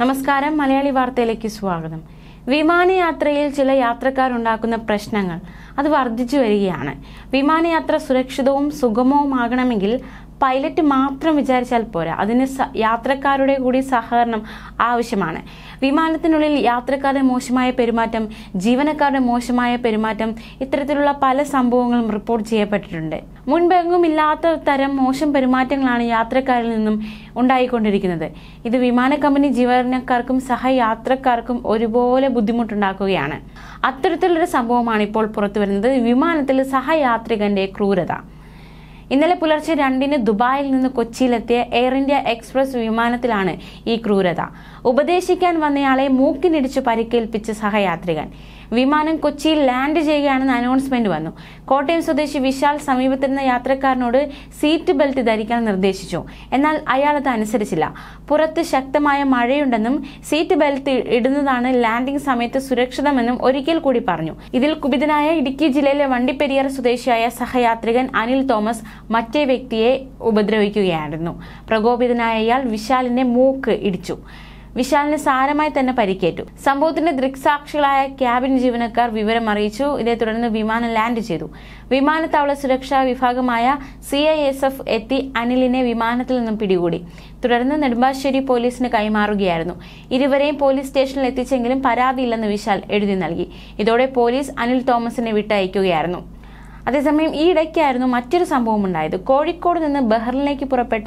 നമസ്കാരം മലയാളി വാർത്തയിലേക്ക് സ്വാഗതം വിമാനയാത്രയിൽ ചില യാത്രക്കാരുണ്ടാക്കുന്ന പ്രശ്നങ്ങൾ അത് വർദ്ധിച്ചു വരികയാണ് വിമാനയാത്ര സുരക്ഷിതവും സുഗമവുമാകണമെങ്കിൽ പൈലറ്റ് മാത്രം വിചാരിച്ചാൽ പോരാ അതിന് യാത്രക്കാരുടെ കൂടി സഹകരണം ആവശ്യമാണ് വിമാനത്തിനുള്ളിൽ യാത്രക്കാരുടെ മോശമായ പെരുമാറ്റം ജീവനക്കാരുടെ മോശമായ പെരുമാറ്റം ഇത്തരത്തിലുള്ള പല സംഭവങ്ങളും റിപ്പോർട്ട് ചെയ്യപ്പെട്ടിട്ടുണ്ട് മുൻപെങ്ങും ഇല്ലാത്ത തരം മോശം പെരുമാറ്റങ്ങളാണ് യാത്രക്കാരിൽ നിന്നും ഉണ്ടായിക്കൊണ്ടിരിക്കുന്നത് ഇത് വിമാന കമ്പനി ജീവനക്കാർക്കും സഹയാത്രക്കാർക്കും ഒരുപോലെ ബുദ്ധിമുട്ടുണ്ടാക്കുകയാണ് അത്തരത്തിലൊരു സംഭവമാണ് ഇപ്പോൾ പുറത്തുവരുന്നത് വിമാനത്തിൽ സഹയാത്രികന്റെ ക്രൂരത ഇന്നലെ പുലർച്ചെ രണ്ടിന് ദുബായിൽ നിന്ന് കൊച്ചിയിലെത്തിയ എയർ ഇന്ത്യ എക്സ്പ്രസ് വിമാനത്തിലാണ് ഈ ക്രൂരത ഉപദേശിക്കാൻ വന്നയാളെ മൂക്കിനിടിച്ചു പരിക്കേൽപ്പിച്ച് സഹയാത്രികൻ വിമാനം കൊച്ചിയിൽ ലാൻഡ് ചെയ്യുകയാണെന്ന് അനൗൺസ്മെന്റ് വന്നു കോട്ടയം സ്വദേശി വിശാൽ സമീപത്തിരുന്ന യാത്രക്കാരനോട് സീറ്റ് ബെൽറ്റ് ധരിക്കാൻ നിർദ്ദേശിച്ചു എന്നാൽ അയാൾ അത് അനുസരിച്ചില്ല പുറത്ത് ശക്തമായ മഴയുണ്ടെന്നും സീറ്റ് ബെൽറ്റ് ഇടുന്നതാണ് ലാൻഡിംഗ് സമയത്ത് സുരക്ഷിതമെന്നും ഒരിക്കൽ കൂടി പറഞ്ഞു ഇതിൽ കുപിതനായ ഇടുക്കി ജില്ലയിലെ വണ്ടിപ്പെരിയാർ സ്വദേശിയായ സഹയാത്രികൻ അനിൽ തോമസ് മറ്റേ വ്യക്തിയെ ഉപദ്രവിക്കുകയായിരുന്നു പ്രകോപിതനായ ഇയാൾ വിശാലിന്റെ മൂക്ക് ഇടിച്ചു വിശാലിന് സാരമായി തന്നെ പരിക്കേറ്റു സംഭവത്തിന്റെ ദൃക്സാക്ഷികളായ ക്യാബിൻ ജീവനക്കാർ വിവരം അറിയിച്ചു ഇതേ തുടർന്ന് വിമാനം ലാൻഡ് ചെയ്തു വിമാനത്താവള സുരക്ഷാ വിഭാഗമായ സി ഐ എസ് എഫ് എത്തി അനിലിനെ വിമാനത്തിൽ നിന്നും പിടികൂടി തുടർന്ന് നെടുമ്പാശ്ശേരി പോലീസിന് കൈമാറുകയായിരുന്നു ഇരുവരെയും പോലീസ് സ്റ്റേഷനിൽ എത്തിച്ചെങ്കിലും പരാതിയില്ലെന്ന് വിശാൽ എഴുതി നൽകി ഇതോടെ പോലീസ് അനിൽ തോമസിനെ വിട്ടയക്കുകയായിരുന്നു അതേസമയം ഈ ഇടയ്ക്കായിരുന്നു മറ്റൊരു സംഭവം ഉണ്ടായത് കോഴിക്കോട് നിന്ന് ബഹ്റിനിലേക്ക് പുറപ്പെട്ട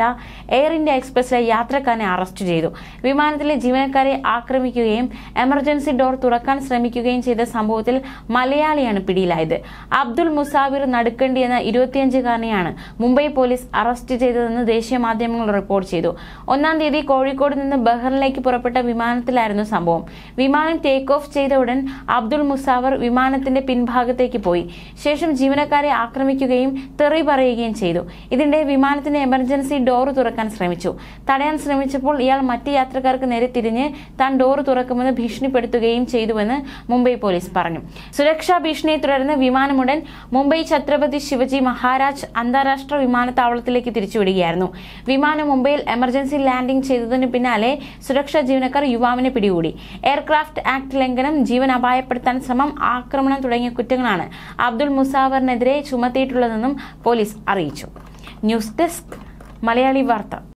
എയർ ഇന്ത്യ എക്സ്പ്രസിലെ യാത്രക്കാരനെ അറസ്റ്റ് ചെയ്തു വിമാനത്തിലെ ജീവനക്കാരെ ആക്രമിക്കുകയും എമർജൻസി ഡോർ തുറക്കാൻ ശ്രമിക്കുകയും ചെയ്ത സംഭവത്തിൽ മലയാളിയാണ് പിടിയിലായത് അബ്ദുൾ മുസാബിർ നടുക്കണ്ടി എന്ന ഇരുപത്തിയഞ്ചുകാരനെയാണ് മുംബൈ പോലീസ് അറസ്റ്റ് ചെയ്തതെന്ന് ദേശീയ മാധ്യമങ്ങൾ റിപ്പോർട്ട് ചെയ്തു ഒന്നാം തീയതി കോഴിക്കോട് നിന്ന് ബഹ്റിനിലേക്ക് പുറപ്പെട്ട വിമാനത്തിലായിരുന്നു സംഭവം വിമാനം ടേക്ക് ഓഫ് ചെയ്ത ഉടൻ അബ്ദുൾ മുസാവർ വിമാനത്തിന്റെ പിൻഭാഗത്തേക്ക് പോയി ശേഷം ജീവനക്കാർ ജീവനക്കാരെ ആക്രമിക്കുകയും തെറി പറയുകയും ചെയ്തു ഇതിന്റെ വിമാനത്തിന്റെ എമർജൻസി ഡോർ തുറക്കാൻ ശ്രമിച്ചു തടയാൻ ശ്രമിച്ചപ്പോൾ ഇയാൾ മറ്റ് യാത്രക്കാർക്ക് നേരെ തിരിഞ്ഞ് താൻ ഡോർ തുറക്കുമെന്ന് ഭീഷണിപ്പെടുത്തുകയും ചെയ്തുവെന്ന് മുംബൈ പോലീസ് പറഞ്ഞു സുരക്ഷാ ഭീഷണിയെ തുടർന്ന് വിമാനമുടൻ മുംബൈ ഛത്രപതി ശിവജി മഹാരാജ് അന്താരാഷ്ട്ര വിമാനത്താവളത്തിലേക്ക് തിരിച്ചുവിടുകയായിരുന്നു വിമാനം മുംബൈയിൽ എമർജൻസി ലാൻഡിംഗ് ചെയ്തതിന് പിന്നാലെ സുരക്ഷാ ജീവനക്കാർ യുവാവിനെ പിടികൂടി എയർക്രാഫ്റ്റ് ആക്ട് ലംഘനം ജീവൻ അപായപ്പെടുത്താൻ ശ്രമം ആക്രമണം തുടങ്ങിയ കുറ്റങ്ങളാണ് അബ്ദുൾ മുസാവറിനെതിരെ ഇതിനെതിരെ ചുമത്തിയിട്ടുള്ളതെന്നും പോലീസ് അറിയിച്ചു ന്യൂസ് ഡെസ്ക് മലയാളി വാർത്ത